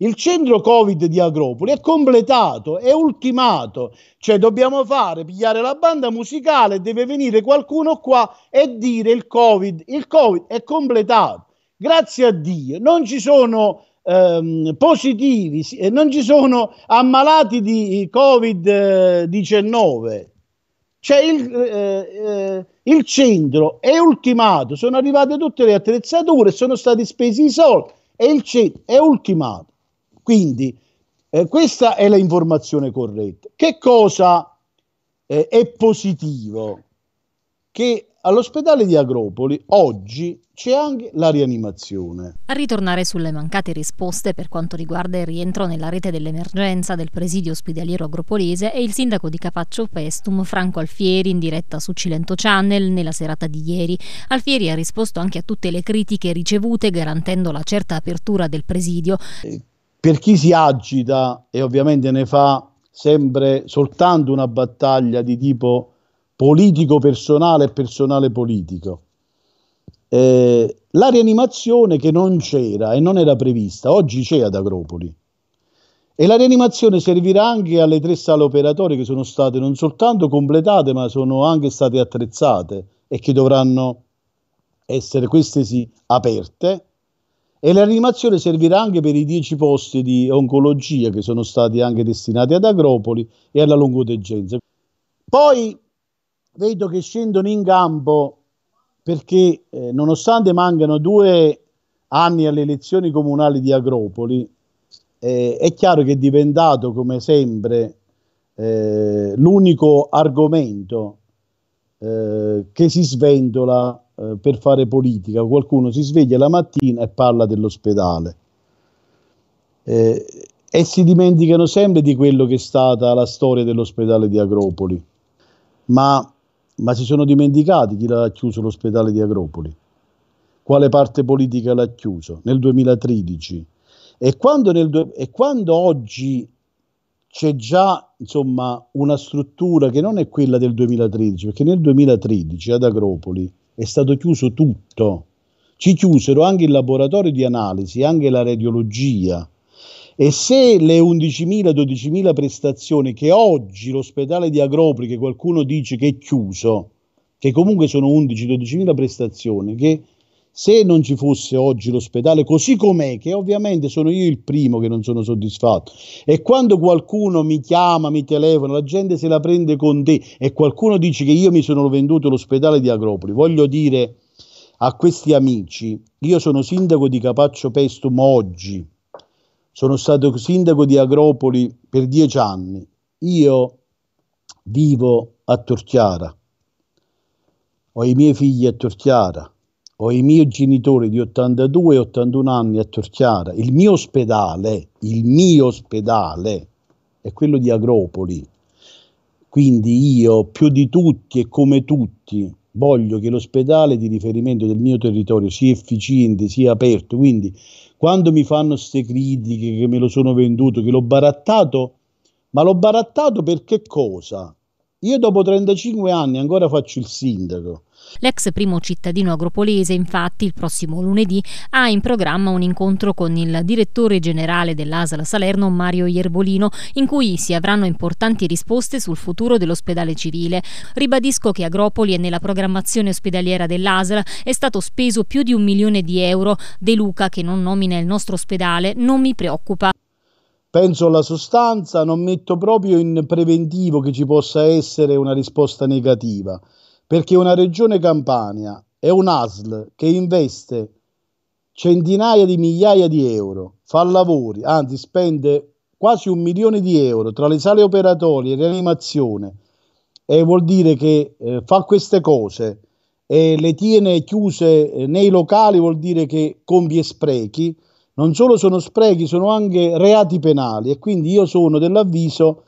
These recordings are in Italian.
Il centro Covid di Agropoli è completato, è ultimato, cioè dobbiamo fare, pigliare la banda musicale, deve venire qualcuno qua e dire il Covid, il Covid è completato. Grazie a Dio, non ci sono ehm, positivi, eh, non ci sono ammalati di Covid-19. Eh, eh cioè il, eh, eh, il centro è ultimato, sono arrivate tutte le attrezzature, sono stati spesi i soldi e il centro è ultimato. Quindi eh, questa è la informazione corretta. Che cosa eh, è positivo? Che all'ospedale di Agropoli oggi c'è anche la rianimazione. A ritornare sulle mancate risposte per quanto riguarda il rientro nella rete dell'emergenza del presidio ospedaliero agropolese è il sindaco di Capaccio Pestum Franco Alfieri in diretta su Cilento Channel nella serata di ieri. Alfieri ha risposto anche a tutte le critiche ricevute garantendo la certa apertura del presidio. Eh, per chi si agita e ovviamente ne fa sempre soltanto una battaglia di tipo politico personale e personale politico. Eh, la rianimazione che non c'era e non era prevista, oggi c'è ad Agropoli. E la rianimazione servirà anche alle tre sale operatorie che sono state non soltanto completate, ma sono anche state attrezzate e che dovranno essere queste sì aperte e la rianimazione servirà anche per i 10 posti di oncologia che sono stati anche destinati ad Agropoli e alla Longotegenza. Poi vedo che scendono in campo perché eh, nonostante mancano due anni alle elezioni comunali di Agropoli, eh, è chiaro che è diventato come sempre eh, l'unico argomento eh, che si sventola eh, per fare politica, qualcuno si sveglia la mattina e parla dell'ospedale. Eh, e si dimenticano sempre di quello che è stata la storia dell'ospedale di Agropoli, ma, ma si sono dimenticati chi l'ha chiuso l'ospedale di Agropoli, quale parte politica l'ha chiuso nel 2013. E quando, nel, e quando oggi c'è già insomma, una struttura che non è quella del 2013, perché nel 2013 ad Agropoli è stato chiuso tutto. Ci chiusero anche il laboratorio di analisi, anche la radiologia. E se le 11.000-12.000 prestazioni che oggi l'ospedale di Agropoli, che qualcuno dice che è chiuso, che comunque sono 11-12.000 prestazioni, che se non ci fosse oggi l'ospedale così com'è, che ovviamente sono io il primo che non sono soddisfatto, e quando qualcuno mi chiama, mi telefona, la gente se la prende con te e qualcuno dice che io mi sono venduto l'ospedale di Agropoli, voglio dire a questi amici, io sono sindaco di Capaccio Pestum oggi, sono stato sindaco di Agropoli per dieci anni, io vivo a Torchiara, ho i miei figli a Torchiara ho i miei genitori di 82 e 81 anni a Torchiara, il mio ospedale, il mio ospedale è quello di Agropoli. Quindi io più di tutti e come tutti voglio che l'ospedale di riferimento del mio territorio sia efficiente, sia aperto. Quindi quando mi fanno queste critiche che me lo sono venduto, che l'ho barattato, ma l'ho barattato per che cosa? Io dopo 35 anni ancora faccio il sindaco L'ex primo cittadino agropolese, infatti, il prossimo lunedì ha in programma un incontro con il direttore generale dell'Asala Salerno, Mario Ierbolino, in cui si avranno importanti risposte sul futuro dell'ospedale civile. Ribadisco che Agropoli è nella programmazione ospedaliera dell'Asala è stato speso più di un milione di euro. De Luca, che non nomina il nostro ospedale, non mi preoccupa. Penso alla sostanza, non metto proprio in preventivo che ci possa essere una risposta negativa perché una regione Campania è un ASL che investe centinaia di migliaia di euro, fa lavori, anzi spende quasi un milione di euro tra le sale operatorie, e rianimazione, e vuol dire che eh, fa queste cose e le tiene chiuse eh, nei locali, vuol dire che compie sprechi, non solo sono sprechi, sono anche reati penali e quindi io sono dell'avviso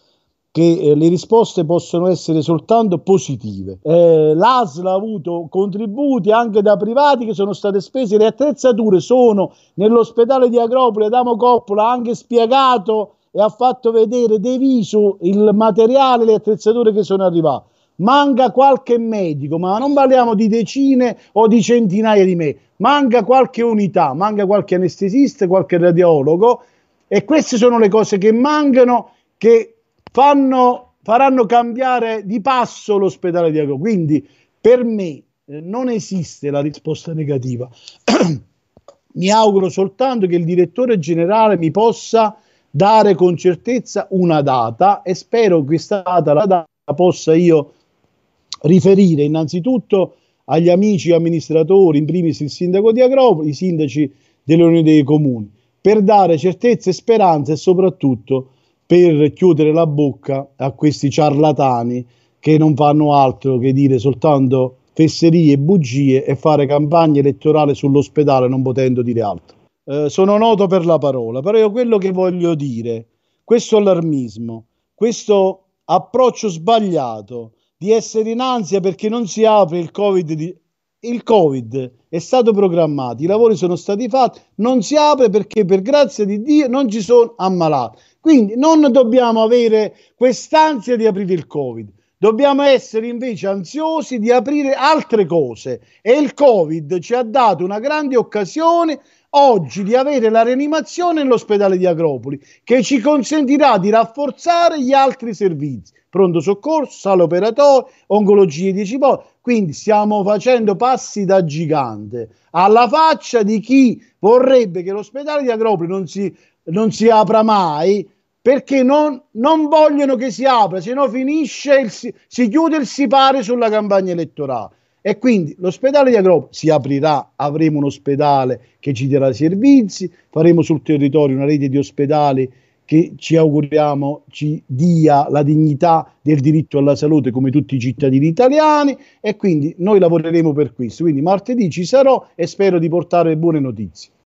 che eh, le risposte possono essere soltanto positive. Eh, L'ASL ha avuto contributi anche da privati che sono state spese, le attrezzature sono nell'ospedale di Agropoli, Adamo Coppola ha anche spiegato e ha fatto vedere deviso il materiale, le attrezzature che sono arrivate. Manca qualche medico, ma non parliamo di decine o di centinaia di me, manca qualche unità, manca qualche anestesista, qualche radiologo e queste sono le cose che mancano che fanno, faranno cambiare di passo l'ospedale di Agro. Quindi per me eh, non esiste la risposta negativa. mi auguro soltanto che il direttore generale mi possa dare con certezza una data e spero che questa data, la data possa io riferire innanzitutto agli amici amministratori, in primis il sindaco di Agropoli, i sindaci delle unioni dei comuni, per dare certezza e speranza e soprattutto per chiudere la bocca a questi ciarlatani che non fanno altro che dire soltanto fesserie e bugie e fare campagna elettorale sull'ospedale non potendo dire altro. Eh, sono noto per la parola, però io quello che voglio dire, questo allarmismo, questo approccio sbagliato di essere in ansia perché non si apre il Covid, di... il Covid è stato programmato, i lavori sono stati fatti, non si apre perché per grazia di Dio non ci sono ammalati. Quindi non dobbiamo avere quest'ansia di aprire il Covid, dobbiamo essere invece ansiosi di aprire altre cose e il Covid ci ha dato una grande occasione oggi di avere la rianimazione nell'ospedale di Agropoli che ci consentirà di rafforzare gli altri servizi, pronto soccorso, sala operatoria, oncologie 10 volte. Quindi stiamo facendo passi da gigante alla faccia di chi vorrebbe che l'ospedale di Agropoli non si non si apra mai perché non, non vogliono che si apra, se no finisce, il, si chiude il sipario sulla campagna elettorale. E quindi l'ospedale di Agropoli si aprirà, avremo un ospedale che ci darà servizi, faremo sul territorio una rete di ospedali che ci auguriamo ci dia la dignità del diritto alla salute come tutti i cittadini italiani e quindi noi lavoreremo per questo. Quindi martedì ci sarò e spero di portare buone notizie.